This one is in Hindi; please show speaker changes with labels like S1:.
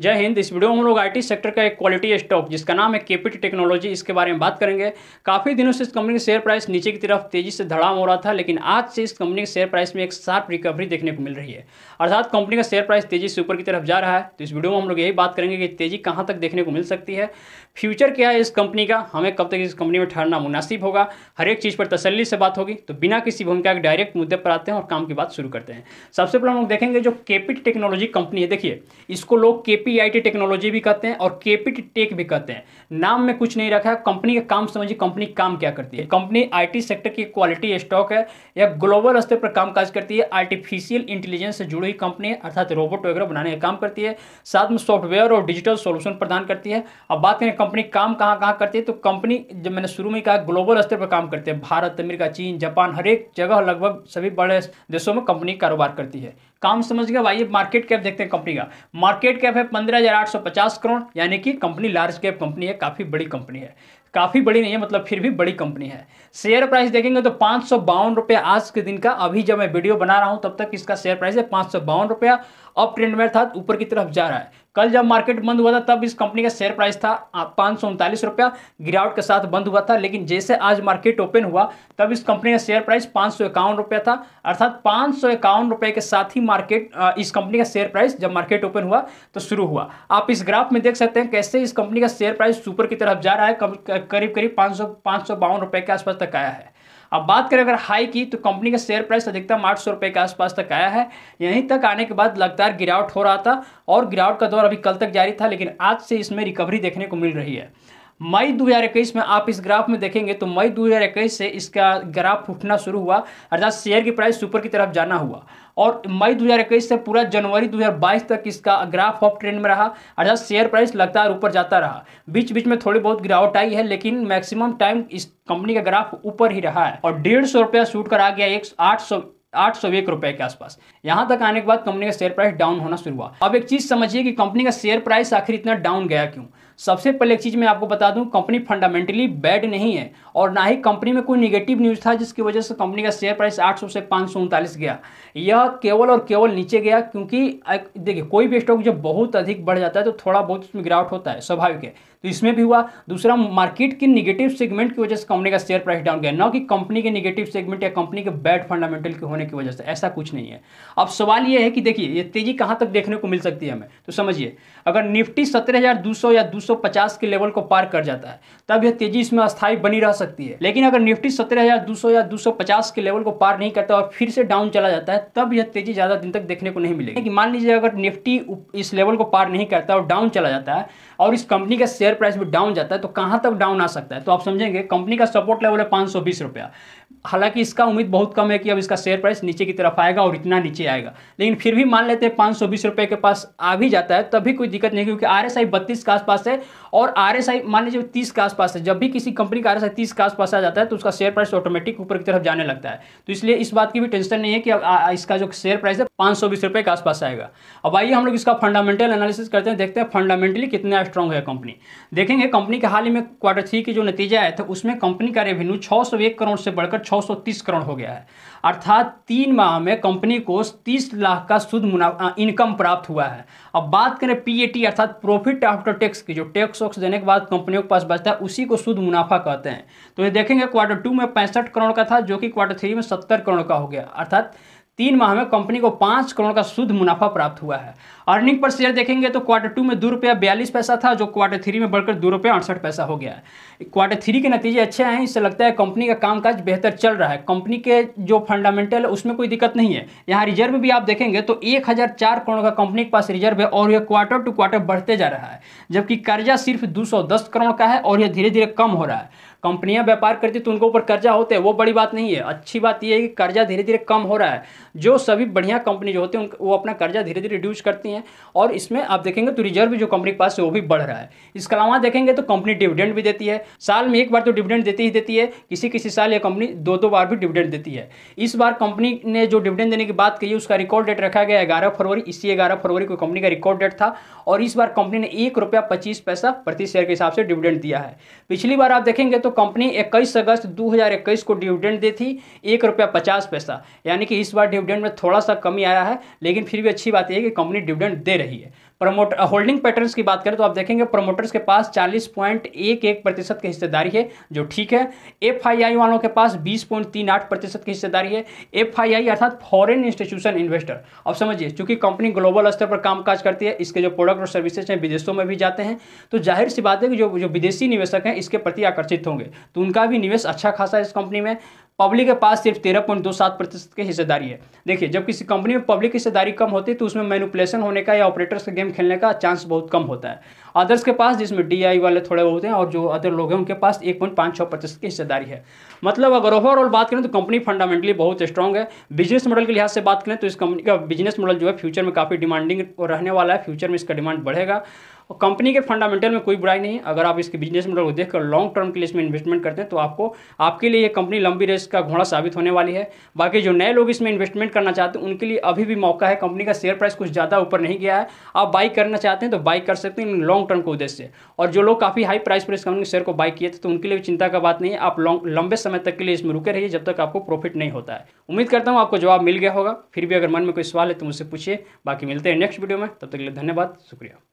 S1: जय हिंद इस वीडियो में हम लोग आईटी सेक्टर का एक क्वालिटी स्टॉक जिसका नाम है केपीटी टेक्नोलॉजी इसके बारे में बात करेंगे काफ़ी दिनों से इस कंपनी के शेयर प्राइस नीचे की तरफ तेजी से धड़ाम हो रहा था लेकिन आज से इस कंपनी के शेयर प्राइस में एक शार्प रिकवरी देखने को मिल रही है अर्थात कंपनी का शेयर प्राइस तेजी से ऊपर की तरफ जा रहा है तो इस वीडियो में हम लोग यही बात करेंगे कि तेजी कहाँ तक देखने को मिल सकती है फ्यूचर क्या है इस कंपनी का हमें कब तक इस कंपनी में ठहरना मुनासिब होगा हर एक चीज़ पर तसली से बात होगी तो बिना किसी भूमिका के डायरेक्ट मुद्दे पर आते हैं और काम की बात शुरू करते हैं सबसे पहले हम लोग देखेंगे जो केपीटी टेक्नोलॉजी कंपनी है देखिए इसको लोग केपी केपीआईटी टेक्नोलॉजी भी कहते हैं और केपीटी टेक भी कहते हैं नाम में कुछ नहीं रखा है कंपनी का काम समझिए कंपनी काम क्या करती है कंपनी आईटी सेक्टर की क्वालिटी स्टॉक है या ग्लोबल स्तर पर कामकाज करती है आर्टिफिशियल इंटेलिजेंस से जुड़ी हुई कंपनी अर्थात रोबोट वगैरह बनाने का काम करती है साथ में सॉफ्टवेयर और डिजिटल सोल्यूशन प्रदान करती है अब बात करें कंपनी काम कहाँ कहाँ करती है तो कंपनी जब मैंने शुरू में कहा ग्लोबल स्तर पर काम करती है भारत अमेरिका चीन जापान हर एक जगह लगभग सभी बड़े देशों में कंपनी कारोबार करती है काम समझ गया भाई मार्केट कैप देखते हैं कंपनी का मार्केट कैप है पंद्रह हजार आठ सौ पचास करोड़ यानी कि कंपनी लार्ज कैप कंपनी है काफ़ी बड़ी कंपनी है काफ़ी बड़ी नहीं है मतलब फिर भी बड़ी कंपनी है शेयर प्राइस देखेंगे तो पांच सौ बावन रुपया आज के दिन का अभी जब मैं वीडियो बना रहा हूं तब तक इसका शेयर प्राइस है पांच सौ बावन रुपया अप ट्रेंड में अर्थात ऊपर की तरफ जा रहा है कल जब मार्केट बंद हुआ था तब इस कंपनी का शेयर प्राइस था पाँच सौ उनतालीस रुपया गिरावट के साथ बंद हुआ था लेकिन जैसे आज मार्केट ओपन हुआ तब इस कंपनी का शेयर प्राइस पाँच सौ इक्यावन रुपया था अर्थात पाँच सौ इक्यावन रुपये के साथ ही मार्केट इस कंपनी का शेयर प्राइस जब मार्केट ओपन हुआ तो शुरू हुआ आप इस ग्राफ में देख सकते हैं कैसे इस कंपनी का शेयर प्राइस सुपर की तरफ जा रहा है करीब करीब पाँच सौ पाँच सौ बावन रुपये के आसपास तक आया है अब बात करें अगर हाई की तो कंपनी का शेयर प्राइस तो अधिकतम आठ सौ के आसपास तक आया है यहीं तक आने के बाद लगातार गिरावट हो रहा था और गिरावट का दौर अभी कल तक जारी था लेकिन आज से इसमें रिकवरी देखने को मिल रही है मई 2021 में आप इस ग्राफ में देखेंगे तो मई 2021 से इसका ग्राफ फूटना शुरू हुआ अर्थात शेयर की प्राइस सुपर की तरफ जाना हुआ और मई 2021 से पूरा जनवरी 2022 तक इसका ग्राफ ऑफ ट्रेंड में रहा अर्थात शेयर प्राइस लगातार ऊपर जाता रहा बीच बीच में थोड़ी बहुत गिरावट आई है लेकिन मैक्सिमम टाइम इस कंपनी का ग्राफ ऊपर ही रहा है और डेढ़ सौ रुपया शूट कर आ गया एक आठ सौ आठ सौ एक रुपए के आसपास यहां तक आने के बाद कंपनी का शेयर प्राइस डाउन होना शुरू हुआ अब एक चीज समझिए कि कंपनी का शेयर प्राइस आखिर इतना डाउन गया क्यों सबसे पहले एक चीज़ मैं आपको बता दूं कंपनी फंडामेंटली बैड नहीं है और ना ही कंपनी में कोई निगेटिव न्यूज़ था जिसकी वजह से कंपनी का शेयर प्राइस आठ से पाँच गया यह केवल और केवल नीचे गया क्योंकि देखिए कोई भी स्टॉक जब बहुत अधिक बढ़ जाता है तो थोड़ा बहुत उसमें गिरावट होता है स्वाभाविक है तो इसमें भी हुआ दूसरा मार्केट की निगेटिव सेगमेंट की वजह से कंपनी का शेयर प्राइस डाउन गया ना कि कंपनी के निगेटिव सेगमेंट या कंपनी के बैड फंडामेंटल के होने की वजह से ऐसा कुछ नहीं है अब सवाल यह है कि देखिए ये तेजी कहां तक देखने को मिल सकती है हमें तो समझिए अगर निफ्टी सत्रह या दो के लेवल को पार कर जाता है तब यह तेजी इसमें अस्थायी बनी रह सकती है लेकिन अगर निफ्टी सत्रह या दो के लेवल को पार नहीं करता और फिर से डाउन चला जाता है तब यह तेजी ज़्यादा दिन तक देखने को नहीं मिलेगी मान लीजिए अगर निफ्टी इस लेवल को पार नहीं करता और डाउन चला जाता है और इस कंपनी का शेयर शेयर प्राइस भी डाउन जाता है तो कहां तक डाउन आ सकता है तो आप समझेंगे कंपनी का सपोर्ट लेवल है पांच सौ बीस रुपया हालांकि इसका उम्मीद बहुत कम है कि अब इसका शेयर प्राइस नीचे की तरफ आएगा और इतना नीचे आएगा लेकिन फिर भी मान लेते हैं पाँच सौ बीस रुपये के पास आ भी जाता है तभी कोई दिक्कत नहीं क्योंकि आर एस आई बत्तीस के आसपास है और आर एस आई मान लीजिए तीस के आसपास है जब भी किसी कंपनी का आर एस आई तीस के आसपास आ जाता है तो उसका शेयर प्राइस ऑटोमेटिक ऊपर की तरफ जाने लगता है तो इसलिए इस बात की भी टेंशन नहीं है कि इसका जो शेयर प्राइस है पाँच सौ बीस रुपये के आसपास आएगा अब आइए हम लोग इसका फंडामेंटल एनालिसिस करते हैं देखते हैं फंडामेंटली कितना स्ट्रॉन्ग है कंपनी देखेंगे कंपनी के हाल ही में क्वार्टर थ्री के जो नतीजा आया था उसमें कंपनी का रेवेन्यू छः सौ एक करोड़ से बढ़कर 630 करोड़ हो गया है अर्थात तीन माह में कंपनी को 30 लाख का शुद्ध मुनाफा इनकम प्राप्त हुआ है अब बात करें पीएटी अर्थात प्रॉफिट आफ्टर टैक्स की जो टैक्स वैक्स देने के बाद कंपनियों के पास बचता है उसी को शुद्ध मुनाफा कहते हैं तो ये देखेंगे क्वार्टर टू में पैंसठ करोड़ का था जो कि क्वार्टर थ्री में सत्तर करोड़ का हो गया अर्थात तीन माह में कंपनी को पांच करोड़ का शुद्ध मुनाफा प्राप्त हुआ है अर्निंग पर शेयर देखेंगे तो क्वार्टर टू में दो रुपया बयालीस पैसा था जो क्वार्टर थ्री में बढ़कर दो रुपया अड़सठ पैसा हो गया है क्वार्टर थ्री के नतीजे अच्छे हैं इससे लगता है कंपनी का कामकाज बेहतर चल रहा है कंपनी के जो फंडामेंटल है उसमें कोई दिक्कत नहीं है यहाँ रिजर्व भी आप देखेंगे तो एक करोड़ का कंपनी के पास रिजर्व है और यह क्वार्टर टू क्वार्टर बढ़ते जा रहा है जबकि कर्जा सिर्फ दो करोड़ का है और यह धीरे धीरे कम हो रहा है कंपनियां व्यापार करती तो उनके ऊपर कर्जा होते हैं वो बड़ी बात नहीं है अच्छी बात यह है कि कर्जा धीरे धीरे कम हो रहा है जो सभी बढ़िया कंपनी जो होती है वो अपना कर्जा धीरे धीरे रिड्यूस करती हैं और इसमें आप देखेंगे तो रिजर्व जो कंपनी के पास है वो भी बढ़ रहा है इसके अलावा देखेंगे तो कंपनी डिविडेंड भी देती है साल में एक बार तो डिविडेंड देती ही देती है किसी किसी साल यह कंपनी दो दो बार भी डिविडेंड देती है इस बार कंपनी ने जो डिविडेंड देने की बात कही उसका रिकॉर्ड डेट रखा गया ग्यारह फरवरी इसी ग्यारह फरवरी को कंपनी का रिकॉर्ड डेट था और इस बार कंपनी ने एक रुपया पच्चीस पैसा प्रति शेयर के हिसाब से डिविडेंड दिया है पिछली बार आप देखेंगे तो तो कंपनी 21 अगस्त 2021 को डिविडेंड दी थी एक रुपया पचास पैसा यानी कि इस बार डिविडेंड में थोड़ा सा कमी आया है लेकिन फिर भी अच्छी बात यह है कि कंपनी डिविडेंड दे रही है प्रमोट होल्डिंग पैटर्न्स की बात करें तो आप देखेंगे प्रमोटर्स के पास चालीस पॉइंट एक एक प्रतिशत की हिस्सेदारी है जो ठीक है एफ आई आई वालों के पास बीस पॉइंट तीन आठ प्रतिशत की हिस्सेदारी है एफ आई आई अर्थात फॉरेन इंस्टीट्यूशन इन्वेस्टर अब समझिए चूंकि कंपनी ग्लोबल स्तर पर कामकाज करती है इसके जो प्रोडक्ट और सर्विसेज हैं विदेशों में भी जाते हैं तो जाहिर सी बात है कि जो जो विदेशी निवेशक हैं इसके प्रति आकर्षित होंगे तो उनका भी निवेश अच्छा खासा है इस कंपनी में पब्लिक के पास सिर्फ तेरह पॉइंट दो सात प्रतिशत की हिस्सेदारी है देखिए जब किसी कंपनी में पब्लिक हिस्सेदारी कम होती है तो उसमें मैनुपुलेशन होने का या ऑपरेटर्स का गेम खेलने का चांस बहुत कम होता है अदर्स के पास जिसमें डी आई वाले थोड़े बहुत हैं और जो अदर लोग हैं उनके पास एक पॉइंट पाँच प्रतिशत की हिस्सेदारी है मतलब अगर ओवरऑल बात करें तो कंपनी फंडामेंटली बहुत स्ट्रॉन्ग है बिजनेस मॉडल के लिहाज से बात करें तो इस कंपनी का बिजनेस मॉडल जो है फ्यूचर में काफ़ी डिमांडिंग रहने वाला है फ्यूचर में इसका डिमांड बढ़ेगा और कंपनी के फंडामेंटल में कोई बुराई नहीं है अगर आप इसके बिजनेस मॉडल को देखकर लॉन्ग टर्म के लिए इसमें इन्वेस्टमेंट करते हैं तो आपको आपके लिए ये कंपनी लंबी रेस का घोड़ा साबित होने वाली है बाकी जो नए लोग इसमें इन्वेस्टमेंट करना चाहते हैं उनके लिए अभी भी मौका है कंपनी का शेयर प्राइस कुछ ज़्यादा ऊपर नहीं गया है आप बाई करना चाहते हैं तो बाई कर सकते हैं लॉन्ग टर्म के उद्देश्य से और जो लोग काफ़ी हाई प्राइस पर इस कंपनी शेयर को बाय किए थे तो उनके लिए चिंता का बात नहीं है आप लॉन्ग लंबे समय तक के लिए इसमें रुके रहिए जब तक आपको प्रॉफिट नहीं होता है उम्मीद करता हूँ आपको जवाब मिल गया होगा फिर भी अगर मन में कोई सवाल है तो मुझसे पूछिए बाकी मिलते हैं नेक्स्ट वीडियो में तब तक के लिए धन्यवाद शुक्रिया